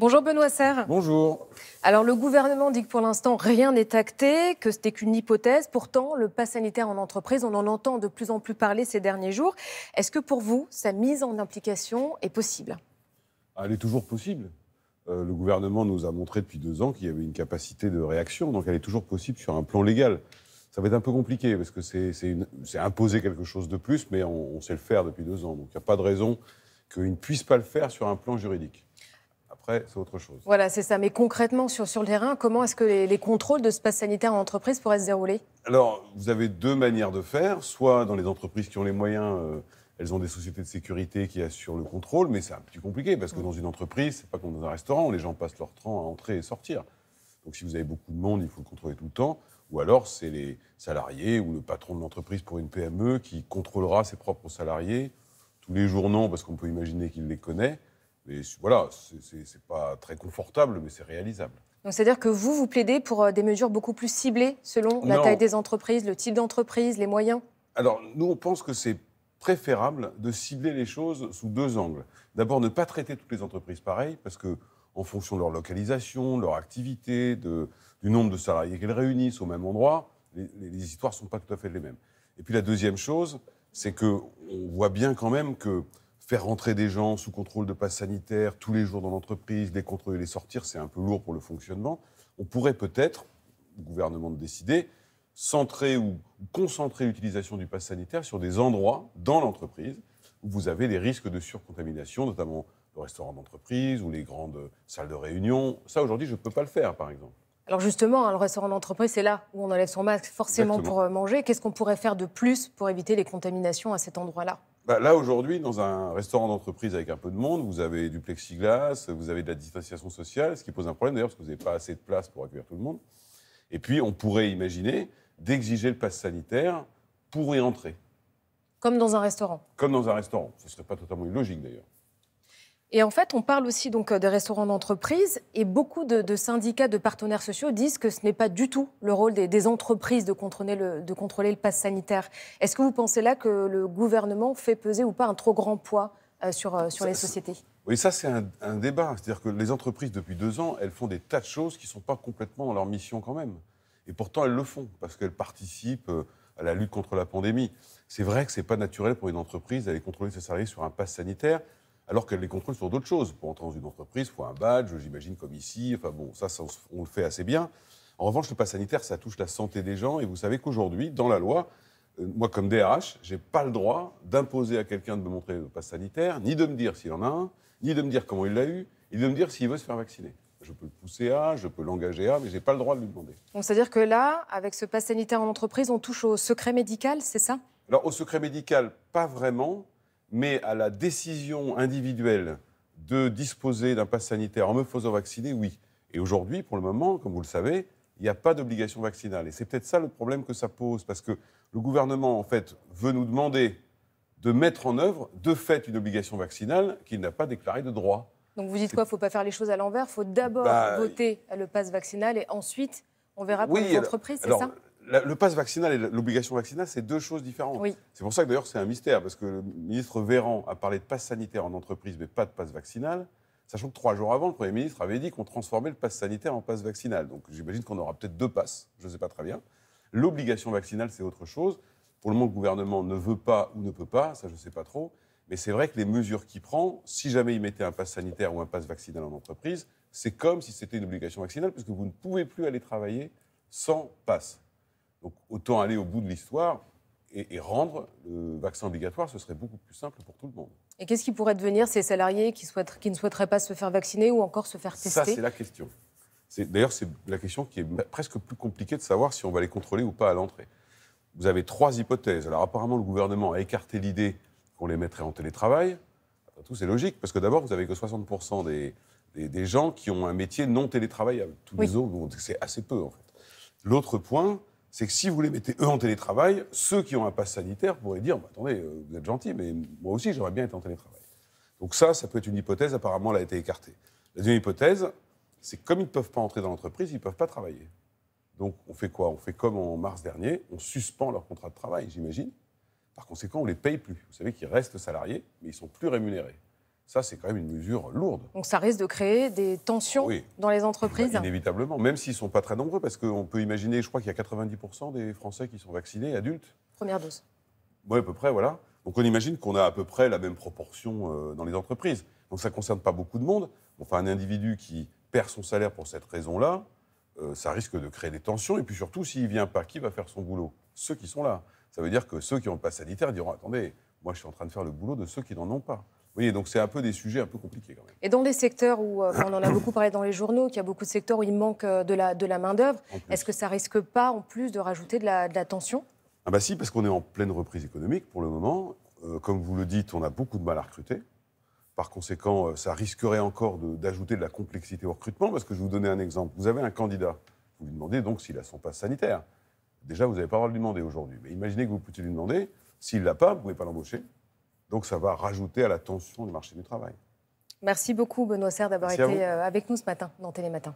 Bonjour Benoît Serre. Bonjour. Alors le gouvernement dit que pour l'instant rien n'est acté, que c'était qu'une hypothèse. Pourtant, le pas sanitaire en entreprise, on en entend de plus en plus parler ces derniers jours. Est-ce que pour vous, sa mise en implication est possible ah, Elle est toujours possible. Euh, le gouvernement nous a montré depuis deux ans qu'il y avait une capacité de réaction, donc elle est toujours possible sur un plan légal. Ça va être un peu compliqué parce que c'est imposer quelque chose de plus, mais on, on sait le faire depuis deux ans. Donc il n'y a pas de raison qu'il ne puisse pas le faire sur un plan juridique. Après, c'est autre chose. Voilà, c'est ça. Mais concrètement, sur, sur le terrain, comment est-ce que les, contrôles de ce sanitaire en entreprise pourraient se dérouler Alors, vous avez deux manières de faire. Soit dans les entreprises qui ont les moyens, euh, elles ont des sociétés de sécurité qui assurent le contrôle, mais c'est un petit compliqué parce que dans une entreprise, c'est pas comme dans un restaurant où les gens passent leur temps à entrer et sortir. Donc, si vous avez beaucoup de monde, il faut le contrôler tout le temps. Ou alors, c'est les salariés ou le patron de l'entreprise pour une PME qui contrôlera ses propres salariés. Tous les jours, non, parce qu'on peut imaginer qu'il les connaît. Mais voilà, c'est pas très confortable, mais c'est réalisable. Donc c'est-à-dire que vous, vous plaidez pour euh, des mesures beaucoup plus ciblées selon la taille des entreprises, le type d'entreprise, les moyens Alors nous, on pense que c'est préférable de cibler les choses sous deux angles. D'abord, ne pas traiter toutes les entreprises pareilles, parce que en fonction de leur localisation, de leur activité, de, du nombre de salariés qu'elles réunissent au même endroit, les, les histoires ne sont pas tout à fait les mêmes. Et puis la deuxième chose, c'est qu'on voit bien quand même que faire rentrer des gens sous contrôle de passe sanitaire tous les jours dans l'entreprise, les contrôler, les sortir, c'est un peu lourd pour le fonctionnement. On pourrait peut-être, le gouvernement de décider, centrer ou concentrer l'utilisation du passe sanitaire sur des endroits dans l'entreprise où vous avez des risques de surcontamination, notamment le restaurant d'entreprise ou les grandes salles de réunion. Ça, aujourd'hui, je ne peux pas le faire, par exemple. Alors justement, hein, le restaurant d'entreprise, c'est là où on enlève son masque forcément pour euh, manger. Qu'est-ce qu'on pourrait faire de plus pour éviter les contaminations à cet endroit-là bah, là, aujourd'hui, dans un restaurant d'entreprise avec un peu de monde, vous avez du plexiglas, vous avez de la distanciation sociale, ce qui pose un problème d'ailleurs, parce que vous n'avez pas assez de place pour accueillir tout le monde. Et puis, on pourrait imaginer d'exiger le pass sanitaire pour y entrer. Comme dans un restaurant Comme dans un restaurant. Ce ne serait pas totalement illogique d'ailleurs. Et en fait, on parle aussi donc euh, des restaurants d'entreprise et beaucoup de, syndicats, de partenaires sociaux disent que ce n'est pas du tout le rôle des, entreprises de contrôler le, de pass sanitaire. Est-ce que vous pensez là que le gouvernement fait peser ou pas un trop grand poids euh, sur, euh, les sociétés Oui, ça c'est un, débat. C'est-à-dire que les entreprises, depuis deux ans, elles font des tas de choses qui ne sont pas complètement dans leur mission quand même. Et pourtant, elles le font parce qu'elles participent à la lutte contre la pandémie. C'est vrai que ce n'est pas naturel pour une entreprise d'aller contrôler ses salariés sur un pass sanitaire alors qu'elle les contrôle sur d'autres choses. Pour entrer dans une entreprise, il faut un badge, j'imagine, comme ici. Enfin bon, ça, on le fait assez bien. En revanche, le pass sanitaire, ça touche la santé des gens. Et vous savez qu'aujourd'hui, dans la loi, euh, moi, comme DRH, je n'ai pas le droit d'imposer à quelqu'un de me montrer le pass sanitaire, ni de me dire s'il en a un, ni de me dire comment il l'a eu, ni de me dire s'il veut se faire vacciner. Je peux le pousser à, je peux l'engager à, mais je n'ai pas le droit de lui demander. Donc, c'est-à-dire que là, avec ce pass sanitaire en entreprise, on touche au secret médical, c'est ça Alors, au secret médical, pas vraiment, mais à la décision individuelle de disposer d'un pass sanitaire en me faisant vacciner, oui. Et aujourd'hui, pour le moment, comme vous le savez, il n'y a pas d'obligation vaccinale. Et c'est peut-être ça le problème que ça pose, parce que le gouvernement, en fait, veut nous demander de mettre en œuvre, de fait, une obligation vaccinale qu'il n'a pas déclarée de droit. Donc vous dites quoi Il ne faut pas faire les choses à l'envers Il faut d'abord bah, voter le pass vaccinal et ensuite on verra pour les entreprises, c'est ça le passe vaccinal et l'obligation vaccinale, c'est deux choses différentes. C'est pour ça que d'ailleurs c'est un mystère, parce que le ministre Véran a parlé de passe sanitaire en entreprise, mais pas de passe vaccinal, sachant que trois jours avant, le Premier ministre avait dit qu'on transformait le passe sanitaire en passe vaccinal. Donc j'imagine qu'on aura peut-être deux passes, je ne sais pas très bien. L'obligation vaccinale, c'est autre chose. Pour le moment, le gouvernement ne veut pas ou ne peut pas, ça je ne sais pas trop. Mais c'est vrai que les mesures qu'il prend, si jamais il mettait un pass sanitaire ou un pass vaccinal en entreprise, c'est comme si c'était une obligation vaccinale, puisque vous ne pouvez plus aller travailler sans passe. Donc autant aller au bout de l'histoire et, rendre le vaccin obligatoire, ce serait beaucoup plus simple pour tout le monde. Et qu'est-ce qui pourrait devenir ces salariés qui, ne souhaiteraient pas se faire vacciner ou encore se faire tester Ça, c'est la question. D'ailleurs, c'est la question qui est presque plus compliquée de savoir si on va les contrôler ou pas à l'entrée. Vous avez trois hypothèses. Alors apparemment, le gouvernement a écarté l'idée qu'on les mettrait en télétravail. tout, c'est logique, parce que d'abord, vous n'avez que 60% des, gens qui ont un métier non télétravaillable. Tous les autres, c'est assez peu, en fait. L'autre point, c'est que si vous les mettez eux en télétravail, ceux qui ont un pass sanitaire pourraient dire bah, attendez, euh, vous êtes gentil, mais moi aussi j'aurais bien être en télétravail. Donc ça, ça peut être une hypothèse, apparemment elle a été écartée. La deuxième hypothèse, c'est que comme ils ne peuvent pas entrer dans l'entreprise, ils ne peuvent pas travailler. Donc on fait quoi On fait comme en mars dernier, on suspend leur contrat de travail, j'imagine. Par conséquent, on ne les paye plus. Vous savez qu'ils restent salariés, mais ils sont plus rémunérés. Ça, c'est quand même une mesure lourde. Donc ça risque de créer des tensions dans les entreprises bah, Inévitablement, même s'ils ne sont pas très nombreux, parce qu'on peut imaginer, je crois qu'il y a 90% des Français qui sont vaccinés, adultes. Première dose. Oui, à peu près, voilà. Donc on imagine qu'on a à peu près la même proportion euh, dans les entreprises. Donc ça ne concerne pas beaucoup de monde. Enfin, un individu qui perd son salaire pour cette raison-là, euh, ça risque de créer des tensions. Et puis surtout, s'il ne vient pas, qui va faire son boulot Ceux qui sont là. Ça veut dire que ceux qui ont le pass sanitaire diront, attendez, moi je suis en train de faire le boulot de ceux qui n'en ont pas voyez, donc c'est un peu des sujets un peu compliqués quand même. Et dans les secteurs où, euh, on en a beaucoup parlé dans les journaux, qu'il y a beaucoup de secteurs où il manque euh, de la, main-d'œuvre, est-ce que ça risque pas en plus de rajouter de la, tension Ah bah si, parce qu'on est en pleine reprise économique pour le moment. Euh, comme vous le dites, on a beaucoup de mal à recruter. Par conséquent, ça risquerait encore d'ajouter de, la complexité au recrutement, parce que je vais vous donner un exemple. Vous avez un candidat, vous lui demandez donc s'il a son passe sanitaire. Déjà, vous n'avez pas le droit de lui demander aujourd'hui. Mais imaginez que vous puissiez lui demander, s'il ne l'a pas, vous ne pouvez pas l'embaucher. Donc ça va rajouter à la tension du marché du travail. Merci beaucoup Benoît Serre d'avoir été euh, avec nous ce matin dans Télématin.